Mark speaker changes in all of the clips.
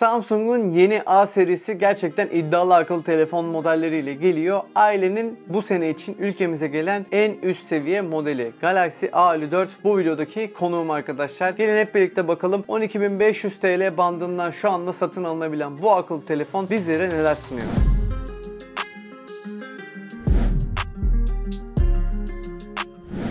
Speaker 1: Samsung'un yeni A serisi gerçekten iddialı akıllı telefon modelleriyle geliyor. Ailenin bu sene için ülkemize gelen en üst seviye modeli Galaxy A54 bu videodaki konuğum arkadaşlar. Gelin hep birlikte bakalım 12.500 TL bandından şu anda satın alınabilen bu akıllı telefon bizlere neler sunuyor.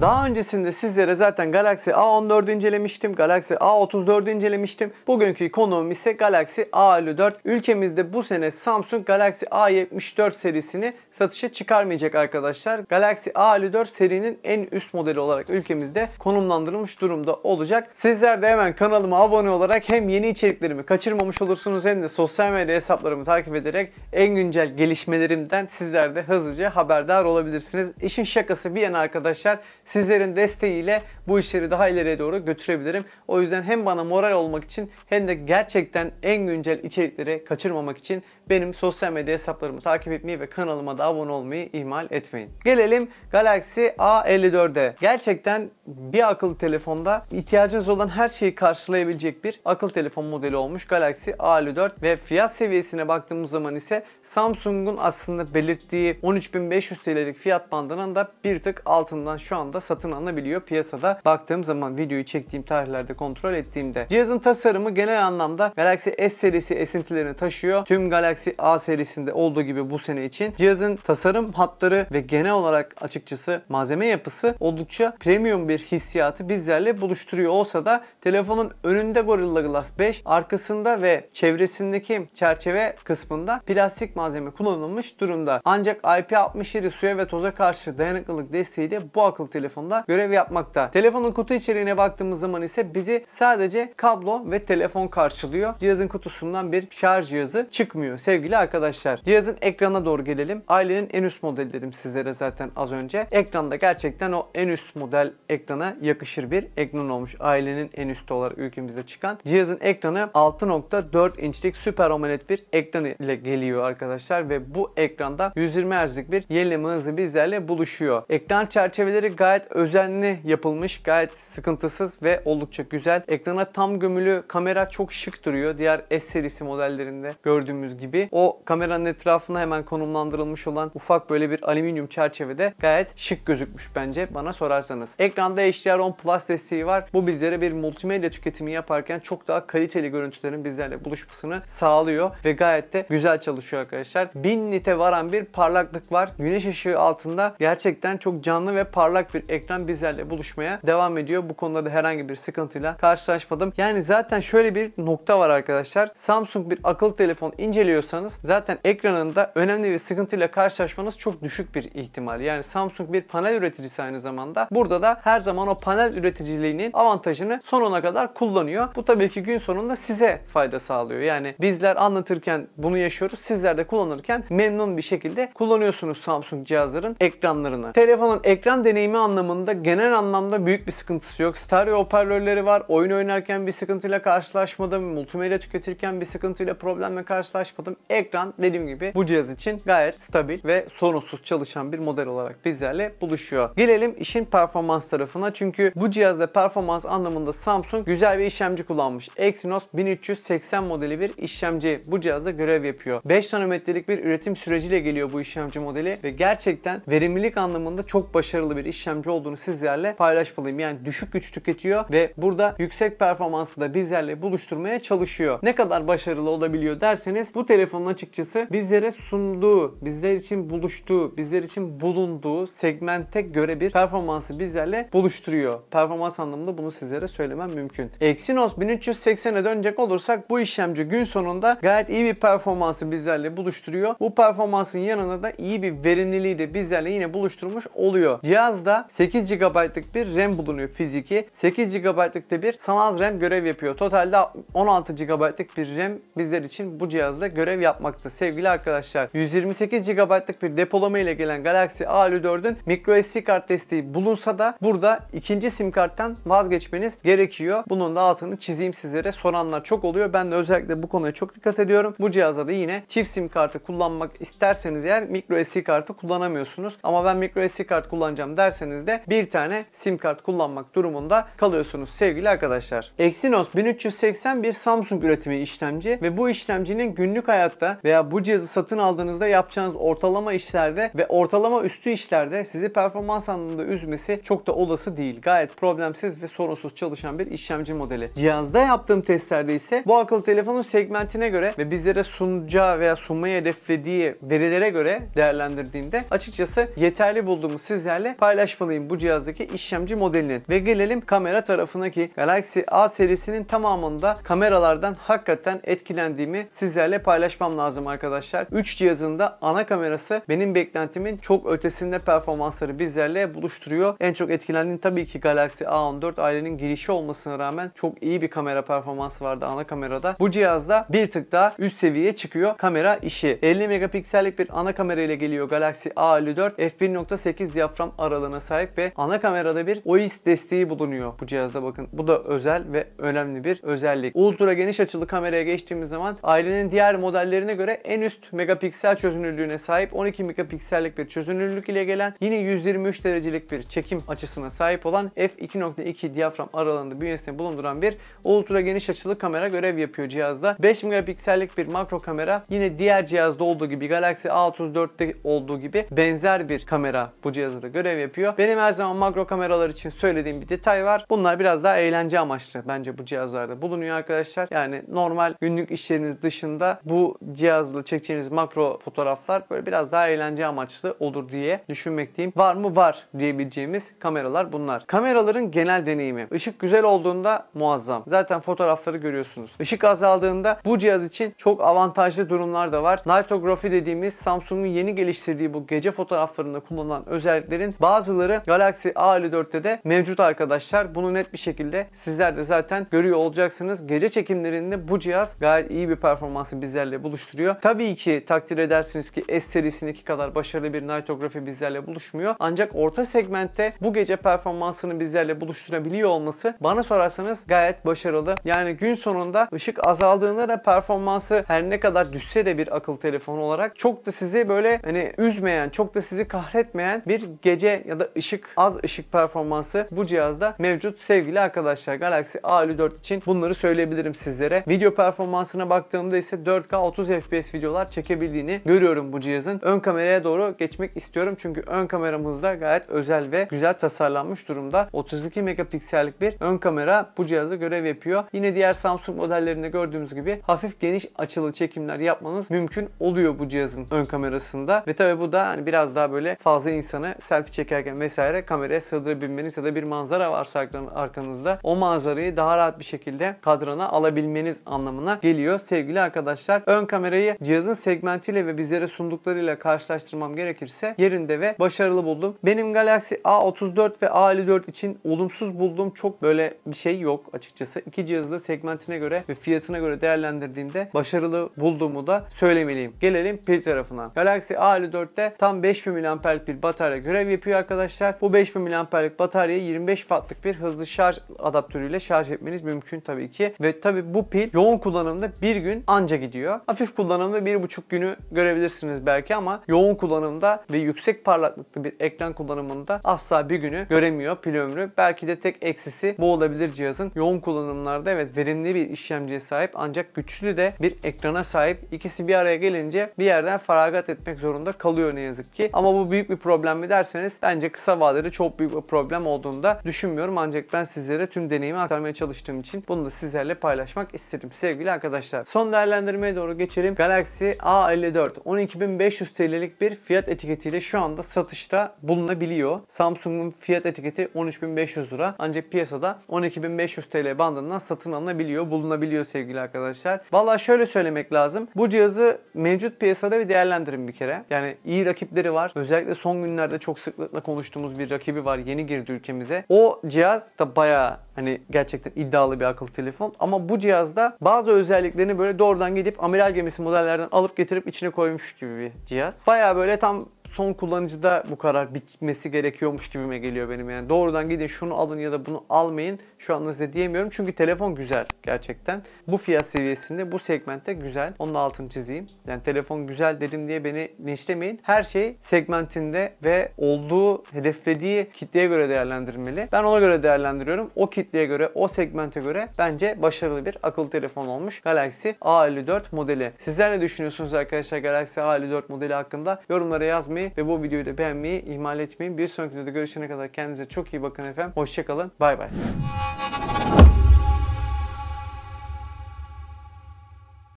Speaker 1: Daha öncesinde sizlere zaten Galaxy A14 incelemiştim. Galaxy A34 incelemiştim. Bugünkü konuğum ise Galaxy A54. Ülkemizde bu sene Samsung Galaxy A74 serisini satışa çıkarmayacak arkadaşlar. Galaxy A54 serinin en üst modeli olarak ülkemizde konumlandırılmış durumda olacak. Sizler de hemen kanalıma abone olarak hem yeni içeriklerimi kaçırmamış olursunuz hem de sosyal medya hesaplarımı takip ederek en güncel gelişmelerimden sizler de hızlıca haberdar olabilirsiniz. İşin şakası bir yana arkadaşlar sizlerin desteğiyle bu işleri daha ileriye doğru götürebilirim. O yüzden hem bana moral olmak için hem de gerçekten en güncel içerikleri kaçırmamak için benim sosyal medya hesaplarımı takip etmeyi ve kanalıma da abone olmayı ihmal etmeyin. Gelelim Galaxy A54'e. Gerçekten bir akıllı telefonda ihtiyacınız olan her şeyi karşılayabilecek bir akıllı telefon modeli olmuş Galaxy A54 ve fiyat seviyesine baktığımız zaman ise Samsung'un aslında belirttiği 13.500 TL'lik fiyat bandının da bir tık altından şu anda da satın alınabiliyor piyasada. Baktığım zaman videoyu çektiğim tarihlerde kontrol ettiğimde. Cihazın tasarımı genel anlamda Galaxy S serisi esintilerini taşıyor. Tüm Galaxy A serisinde olduğu gibi bu sene için. Cihazın tasarım hatları ve genel olarak açıkçası malzeme yapısı oldukça premium bir hissiyatı bizlerle buluşturuyor olsa da telefonun önünde Gorilla Glass 5, arkasında ve çevresindeki çerçeve kısmında plastik malzeme kullanılmış durumda. Ancak IP67 suya ve toza karşı dayanıklılık desteğiyle bu akıllı telefon telefonda görev yapmakta. Telefonun kutu içeriğine baktığımız zaman ise bizi sadece kablo ve telefon karşılıyor. Cihazın kutusundan bir şarj cihazı çıkmıyor sevgili arkadaşlar. Cihazın ekrana doğru gelelim. Ailenin en üst modeli dedim sizlere zaten az önce. Ekranda gerçekten o en üst model ekrana yakışır bir ekran olmuş. Ailenin en üstü olarak ülkemize çıkan. Cihazın ekranı 6.4 inçlik Super AMOLED bir ekran ile geliyor arkadaşlar ve bu ekranda 120 Hz'lik bir yenileme hızı bizlerle buluşuyor. Ekran çerçeveleri gayet gayet özenli yapılmış, gayet sıkıntısız ve oldukça güzel. Ekrana tam gömülü kamera çok şık duruyor. Diğer S serisi modellerinde gördüğümüz gibi. O kameranın etrafına hemen konumlandırılmış olan ufak böyle bir alüminyum çerçevede gayet şık gözükmüş bence bana sorarsanız. Ekranda HDR10 Plus desteği var. Bu bizlere bir multimedya tüketimi yaparken çok daha kaliteli görüntülerin bizlerle buluşmasını sağlıyor ve gayet de güzel çalışıyor arkadaşlar. 1000 nite varan bir parlaklık var. Güneş ışığı altında gerçekten çok canlı ve parlak bir bir ekran bizlerle buluşmaya devam ediyor. Bu konuda da herhangi bir sıkıntıyla karşılaşmadım. Yani zaten şöyle bir nokta var arkadaşlar. Samsung bir akıllı telefon inceliyorsanız zaten ekranında önemli bir sıkıntıyla karşılaşmanız çok düşük bir ihtimal. Yani Samsung bir panel üreticisi aynı zamanda. Burada da her zaman o panel üreticiliğinin avantajını sonuna kadar kullanıyor. Bu tabii ki gün sonunda size fayda sağlıyor. Yani bizler anlatırken bunu yaşıyoruz. Sizler de kullanırken memnun bir şekilde kullanıyorsunuz Samsung cihazların ekranlarını. Telefonun ekran deneyimi anlamında genel anlamda büyük bir sıkıntısı yok. Stereo hoparlörleri var. Oyun oynarken bir sıkıntıyla karşılaşmadım. Multimedya tüketirken bir sıkıntıyla problemle karşılaşmadım. Ekran dediğim gibi bu cihaz için gayet stabil ve sorunsuz çalışan bir model olarak bizlerle buluşuyor. Gelelim işin performans tarafına. Çünkü bu cihazda performans anlamında Samsung güzel bir işlemci kullanmış. Exynos 1380 modeli bir işlemci bu cihazda görev yapıyor. 5 nanometrelik bir üretim süreciyle geliyor bu işlemci modeli ve gerçekten verimlilik anlamında çok başarılı bir işlemci yardımcı olduğunu sizlerle paylaşmalıyım. Yani düşük güç tüketiyor ve burada yüksek performansı da bizlerle buluşturmaya çalışıyor. Ne kadar başarılı olabiliyor derseniz bu telefonun açıkçası bizlere sunduğu, bizler için buluştuğu, bizler için bulunduğu segmente göre bir performansı bizlerle buluşturuyor. Performans anlamında bunu sizlere söylemem mümkün. Exynos 1380'e dönecek olursak bu işlemci gün sonunda gayet iyi bir performansı bizlerle buluşturuyor. Bu performansın yanında da iyi bir verimliliği de bizlerle yine buluşturmuş oluyor. Cihazda 8 GB'lık bir RAM bulunuyor fiziki. 8 GB'lık da bir sanal RAM görev yapıyor. Totalde 16 GB'lık bir RAM bizler için bu cihazla görev yapmakta sevgili arkadaşlar. 128 GB'lık bir depolama ile gelen Galaxy A54'ün micro SD kart desteği bulunsa da burada ikinci sim karttan vazgeçmeniz gerekiyor. Bunun da altını çizeyim sizlere. Soranlar çok oluyor. Ben de özellikle bu konuya çok dikkat ediyorum. Bu cihazda da yine çift sim kartı kullanmak isterseniz eğer micro SD kartı kullanamıyorsunuz. Ama ben micro SD kart kullanacağım derseniz de bir tane sim kart kullanmak durumunda kalıyorsunuz sevgili arkadaşlar. Exynos 1380 bir Samsung üretimi işlemci ve bu işlemcinin günlük hayatta veya bu cihazı satın aldığınızda yapacağınız ortalama işlerde ve ortalama üstü işlerde sizi performans anlamında üzmesi çok da olası değil. Gayet problemsiz ve sorunsuz çalışan bir işlemci modeli. Cihazda yaptığım testlerde ise bu akıllı telefonun segmentine göre ve bizlere sunacağı veya sunmayı hedeflediği verilere göre değerlendirdiğimde açıkçası yeterli bulduğumu sizlerle paylaşmalıyım alayım bu cihazdaki işlemci modelini ve gelelim kamera tarafına ki Galaxy A serisinin tamamında kameralardan hakikaten etkilendiğimi sizlerle paylaşmam lazım arkadaşlar. 3 cihazında ana kamerası benim beklentimin çok ötesinde performansları bizlerle buluşturuyor. En çok etkilendiğim tabii ki Galaxy A14 ailenin girişi olmasına rağmen çok iyi bir kamera performansı vardı ana kamerada. Bu cihazda bir tık daha üst seviyeye çıkıyor kamera işi. 50 megapiksellik bir ana kamera ile geliyor Galaxy A54 f1.8 diyafram aralığına sahip sahip ve ana kamerada bir OIS desteği bulunuyor bu cihazda bakın. Bu da özel ve önemli bir özellik. Ultra geniş açılı kameraya geçtiğimiz zaman ailenin diğer modellerine göre en üst megapiksel çözünürlüğüne sahip 12 megapiksellik bir çözünürlük ile gelen yine 123 derecelik bir çekim açısına sahip olan f2.2 diyafram aralığında bünyesinde bulunduran bir ultra geniş açılı kamera görev yapıyor cihazda. 5 megapiksellik bir makro kamera yine diğer cihazda olduğu gibi Galaxy A34'te olduğu gibi benzer bir kamera bu cihazda görev yapıyor. Benim benim her zaman makro kameralar için söylediğim bir detay var. Bunlar biraz daha eğlence amaçlı bence bu cihazlarda bulunuyor arkadaşlar. Yani normal günlük işleriniz dışında bu cihazla çekeceğiniz makro fotoğraflar böyle biraz daha eğlence amaçlı olur diye düşünmekteyim. Var mı var diyebileceğimiz kameralar bunlar. Kameraların genel deneyimi. Işık güzel olduğunda muazzam. Zaten fotoğrafları görüyorsunuz. Işık azaldığında bu cihaz için çok avantajlı durumlar da var. Nightography dediğimiz Samsung'un yeni geliştirdiği bu gece fotoğraflarında kullanılan özelliklerin bazıları fiyatları Galaxy A54'te de mevcut arkadaşlar. Bunu net bir şekilde sizler de zaten görüyor olacaksınız. Gece çekimlerinde bu cihaz gayet iyi bir performansı bizlerle buluşturuyor. Tabii ki takdir edersiniz ki S serisindeki kadar başarılı bir Nightography bizlerle buluşmuyor. Ancak orta segmentte bu gece performansını bizlerle buluşturabiliyor olması bana sorarsanız gayet başarılı. Yani gün sonunda ışık azaldığında da performansı her ne kadar düşse de bir akıl telefonu olarak çok da sizi böyle hani üzmeyen, çok da sizi kahretmeyen bir gece ya da ışık, az ışık performansı bu cihazda mevcut. Sevgili arkadaşlar Galaxy A54 için bunları söyleyebilirim sizlere. Video performansına baktığımda ise 4K 30 FPS videolar çekebildiğini görüyorum bu cihazın. Ön kameraya doğru geçmek istiyorum çünkü ön kameramız da gayet özel ve güzel tasarlanmış durumda. 32 megapiksellik bir ön kamera bu cihazda görev yapıyor. Yine diğer Samsung modellerinde gördüğümüz gibi hafif geniş açılı çekimler yapmanız mümkün oluyor bu cihazın ön kamerasında. Ve tabi bu da hani biraz daha böyle fazla insanı selfie çekerken ve vesaire kameraya sığdırabilmeniz ya da bir manzara varsa arkanızda o manzarayı daha rahat bir şekilde kadrana alabilmeniz anlamına geliyor. Sevgili arkadaşlar ön kamerayı cihazın segmentiyle ve bizlere sunduklarıyla karşılaştırmam gerekirse yerinde ve başarılı buldum. Benim Galaxy A34 ve A54 için olumsuz bulduğum çok böyle bir şey yok açıkçası. İki cihazı segmentine göre ve fiyatına göre değerlendirdiğimde başarılı bulduğumu da söylemeliyim. Gelelim pil tarafına. Galaxy A54'te tam 5000 mAh'lik bir batarya görev yapıyor arkadaşlar arkadaşlar. Bu 5000 mAh'lik bataryayı 25 wattlık bir hızlı şarj adaptörüyle şarj etmeniz mümkün tabii ki. Ve tabii bu pil yoğun kullanımda bir gün anca gidiyor. Hafif kullanımda bir buçuk günü görebilirsiniz belki ama yoğun kullanımda ve yüksek parlaklıklı bir ekran kullanımında asla bir günü göremiyor pil ömrü. Belki de tek eksisi bu olabilir cihazın. Yoğun kullanımlarda evet verimli bir işlemciye sahip ancak güçlü de bir ekrana sahip. İkisi bir araya gelince bir yerden faragat etmek zorunda kalıyor ne yazık ki. Ama bu büyük bir problem mi derseniz bence kısa kısa vadede çok büyük bir problem olduğunu da düşünmüyorum. Ancak ben sizlere tüm deneyimi aktarmaya çalıştığım için bunu da sizlerle paylaşmak istedim sevgili arkadaşlar. Son değerlendirmeye doğru geçelim. Galaxy A54 12500 TL'lik bir fiyat etiketiyle şu anda satışta bulunabiliyor. Samsung'un fiyat etiketi 13500 lira ancak piyasada 12500 TL bandından satın alınabiliyor, bulunabiliyor sevgili arkadaşlar. Valla şöyle söylemek lazım. Bu cihazı mevcut piyasada bir değerlendirin bir kere. Yani iyi rakipleri var. Özellikle son günlerde çok sıklıkla konuştum konuştuğumuz bir rakibi var. Yeni girdi ülkemize. O cihaz da bayağı hani gerçekten iddialı bir akıllı telefon. Ama bu cihazda bazı özelliklerini böyle doğrudan gidip amiral gemisi modellerden alıp getirip içine koymuş gibi bir cihaz. Bayağı böyle tam son kullanıcıda bu karar bitmesi gerekiyormuş gibime geliyor benim yani. Doğrudan gidin şunu alın ya da bunu almayın. Şu an size diyemiyorum çünkü telefon güzel gerçekten. Bu fiyat seviyesinde bu segmentte güzel. Onun altını çizeyim. Yani telefon güzel dedim diye beni linçlemeyin. Her şey segmentinde ve olduğu hedeflediği kitleye göre değerlendirmeli Ben ona göre değerlendiriyorum. O kitleye göre, o segmente göre bence başarılı bir akıllı telefon olmuş. Galaxy A54 modeli. Sizler ne düşünüyorsunuz arkadaşlar Galaxy A54 modeli hakkında? Yorumlara yazmayı etmeyi ve bu videoyu da beğenmeyi ihmal etmeyin. Bir sonraki videoda görüşene kadar kendinize çok iyi bakın efendim. Hoşçakalın. Bay bay.